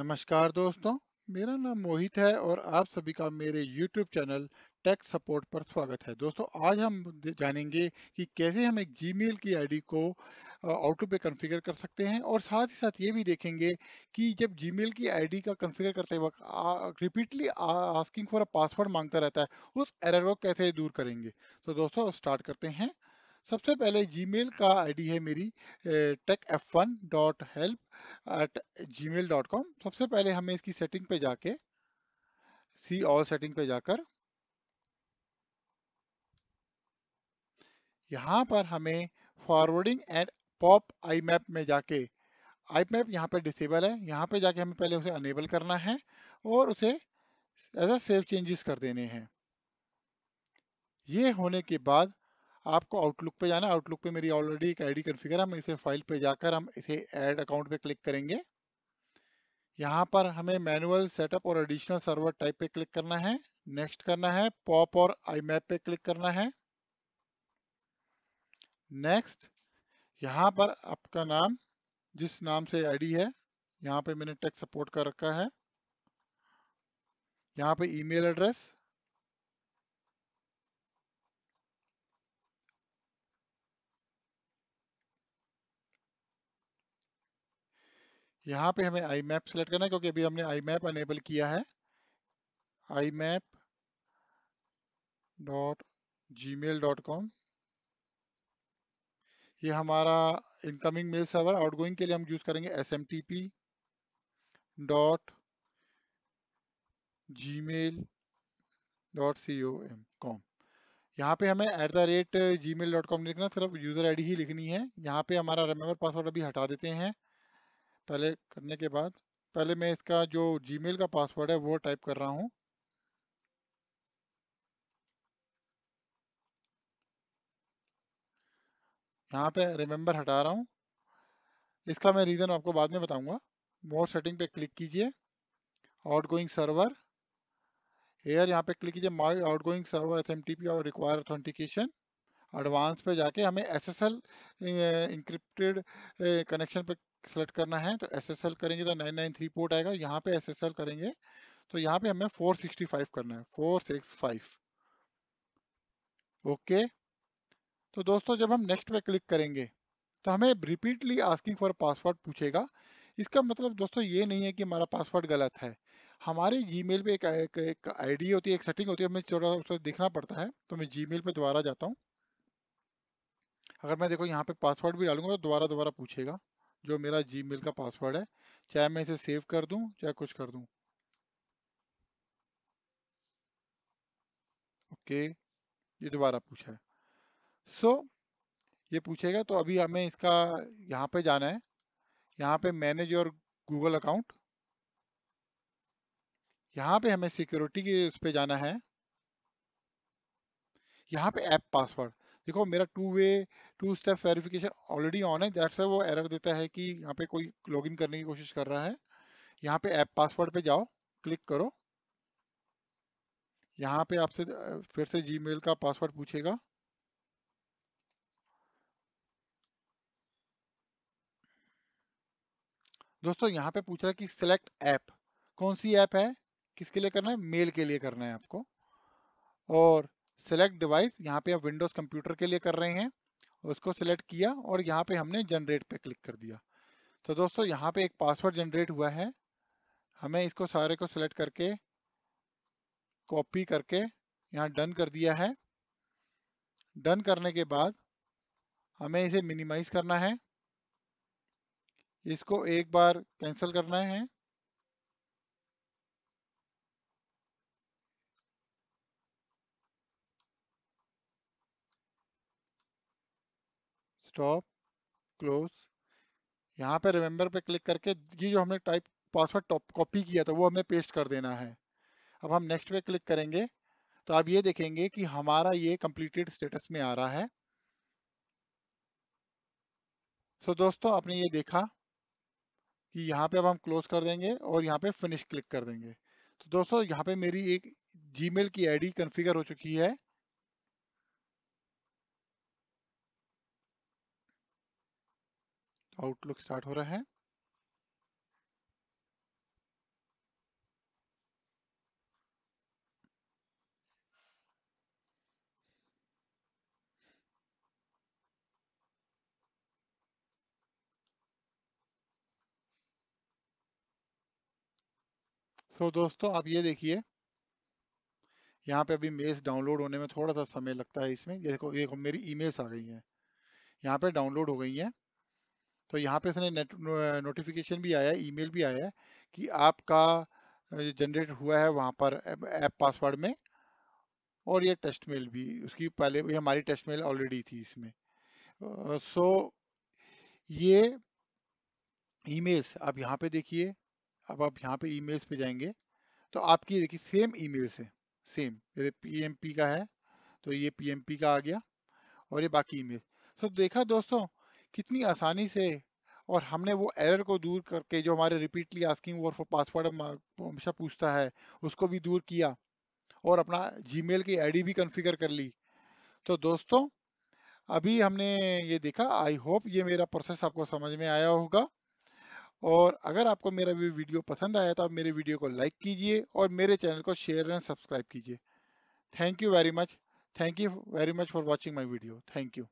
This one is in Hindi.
नमस्कार दोस्तों मेरा नाम मोहित है और आप सभी का मेरे YouTube चैनल टेक सपोर्ट पर स्वागत है दोस्तों आज हम जानेंगे कि कैसे हम एक जी की आईडी को आउटो पे कॉन्फ़िगर कर सकते हैं और साथ ही साथ ये भी देखेंगे कि जब जी की आईडी का कॉन्फ़िगर करते वक्त repeatedly asking for a password मांगता रहता है उस एरर को कैसे दूर करेंगे तो दोस्तों स्टार्ट करते हैं सबसे पहले जीमेल का आईडी है मेरी tech F one dot help at Gmail dot com सबसे पहले हमें इसकी सेटिंग पे जाके सी ऑल सेटिंग पे जाकर यहाँ पर हमें forwarding and POP IMAP में जाके आई मैप यहाँ पर डिसेबल है यहाँ पे जाके हमें पहले उसे अनेबल करना है और उसे एज अ सेव चेंजेस कर देने हैं ये होने के बाद आपको आउटलुक पे जाना आउटलुक पे मेरी ऑलरेडी एक आईडी कॉन्फ़िगर है हम इसे फाइल पे जाकर हम इसे ऐड अकाउंट पे क्लिक करेंगे यहाँ पर हमें मैनुअल सेटअप और एडिशनल सर्वर टाइप पे क्लिक करना है नेक्स्ट करना है पॉप और आई मैप पे क्लिक करना है नेक्स्ट यहाँ पर आपका नाम जिस नाम से आईडी है यहाँ पे मैंने टेक सपोर्ट कर रखा है यहाँ पे ईमेल एड्रेस यहाँ पे हमें आई मैप सेलेक्ट करना है क्योंकि अभी हमने आई मैप अनेबल किया है IMAP dot Gmail dot com ये हमारा इनकमिंग मेल सर्वर आउटगोइंग के लिए हम यूज़ करेंगे S M T P dot Gmail dot C O M com यहाँ पे हमें at the rate Gmail dot com लिखना सिर्फ यूज़र डी ही लिखनी है यहाँ पे हमारा रिमेम्बर पासवर्ड अभी हटा देते हैं पहले करने के बाद पहले मैं इसका जो जीमेल का पासवर्ड है वो टाइप कर रहा हूँ यहाँ पे रिमेम्बर हटा रहा हूँ इसका मैं रीज़न आपको बाद में बताऊंगा मोर सेटिंग पे क्लिक कीजिए आउट गोइंग सर्वर एयर यहाँ पे क्लिक कीजिए my outgoing server S M T P और रिक्वायर ऑथेंटिकेशन एडवांस पे जाके हमें S S L encrypted connection पे सेलेक्ट करना है तो एस करेंगे तो 993 पोर्ट आएगा यहाँ पे एस करेंगे तो यहाँ पे हमें 465 करना है 465 ओके तो दोस्तों जब हम नेक्स्ट पे क्लिक करेंगे तो हमें रिपीटली आस्किंग फॉर पासवर्ड पूछेगा इसका मतलब दोस्तों ये नहीं है कि हमारा पासवर्ड गलत है हमारे जी मेल पर एक, आई आईडी होती है एक सेटिंग होती है हमें थोड़ा उसको देखना पड़ता है तो मैं मेल पर दोबारा जाता हूँ अगर मैं देखो यहाँ पे पासवर्ड भी डालूंगा तो दोबारा दोबारा पूछेगा जो मेरा जी का पासवर्ड है चाहे मैं इसे सेव कर दूं चाहे कुछ कर दूं ओके ये दोबारा पूछा है सो so, ये पूछेगा तो अभी हमें इसका यहाँ पे जाना है यहाँ पे मैनेज योर गूगल अकाउंट यहाँ पे हमें सिक्योरिटी के उस पर जाना है यहाँ पे ऐप पासवर्ड देखो मेरा two way two step verification already on है जैसे वो एरर देता है कि यहाँ पे कोई लॉगिन करने की कोशिश कर रहा है यहाँ पे ऐप पासवर्ड पे जाओ क्लिक करो यहाँ पे आपसे फिर से जीमेल का पासवर्ड पूछेगा दोस्तों यहाँ पे पूछ रहा है कि सिलेक्ट ऐप कौन सी ऐप है किसके लिए करना है मेल के लिए करना है आपको और सेलेक्ट डिवाइस यहाँ पे आप विंडोज कंप्यूटर के लिए कर रहे हैं उसको सिलेक्ट किया और यहाँ पे हमने जनरेट पे क्लिक कर दिया तो दोस्तों यहाँ पे एक पासवर्ड जनरेट हुआ है हमें इसको सारे को सिलेक्ट करके कॉपी करके यहाँ डन कर दिया है डन करने के बाद हमें इसे मिनिमाइज करना है इसको एक बार कैंसिल करना है स्टॉप क्लोज यहाँ पे रिमेंबर पे क्लिक करके ये जो हमने टाइप पासवर्ड कॉपी किया था वो हमने पेस्ट कर देना है अब हम नेक्स्ट पे क्लिक करेंगे तो आप ये देखेंगे कि हमारा ये कंप्लीटेड स्टेटस में आ रहा है सो so, दोस्तों आपने ये देखा कि यहाँ पे अब हम क्लोज कर देंगे और यहाँ पे फिनिश क्लिक कर देंगे तो दोस्तों यहाँ पे मेरी एक जीमेल की आईडी कॉन्फ़िगर हो चुकी है आउटलुक स्टार्ट हो रहा है तो दोस्तों आप ये देखिए यहाँ पे अभी मेल्स डाउनलोड होने में थोड़ा सा समय लगता है इसमें ये देखो ये देखो मेरी ईमेल्स आ गई हैं यहाँ पे डाउनलोड हो गई हैं तो यहाँ पे इसने नोटिफिकेशन भी आया ईमेल भी आया कि आपका जनरेट हुआ है वहाँ पर ऐप पासवर्ड में और ये टेस्ट मेल भी उसकी पहले भी हमारी टेस्ट मेल ऑलरेडी थी इसमें सो so, ये ईमेल्स आप यहाँ पे देखिए अब आप यहाँ पे ईमेल्स पे जाएंगे तो आपकी देखिए सेम ईमेल्स है सेम जैसे पीएमपी का है तो ये पीएमपी का आ गया और ये बाकी ईमेल सो so, देखा दोस्तों कितनी आसानी से और हमने वो एरर को दूर करके जो हमारे रिपीटली आस्किंग वो फॉर पासवर्ड हमेशा पूछता है उसको भी दूर किया और अपना मेल की आई भी कन्फिगर कर ली तो दोस्तों अभी हमने ये देखा आई होप ये मेरा प्रोसेस आपको समझ में आया होगा और अगर आपको मेरा भी वीडियो पसंद आया तो आप मेरे वीडियो को लाइक कीजिए और मेरे चैनल को शेयर एंड सब्सक्राइब कीजिए thank you very much thank you very much for watching my video thank you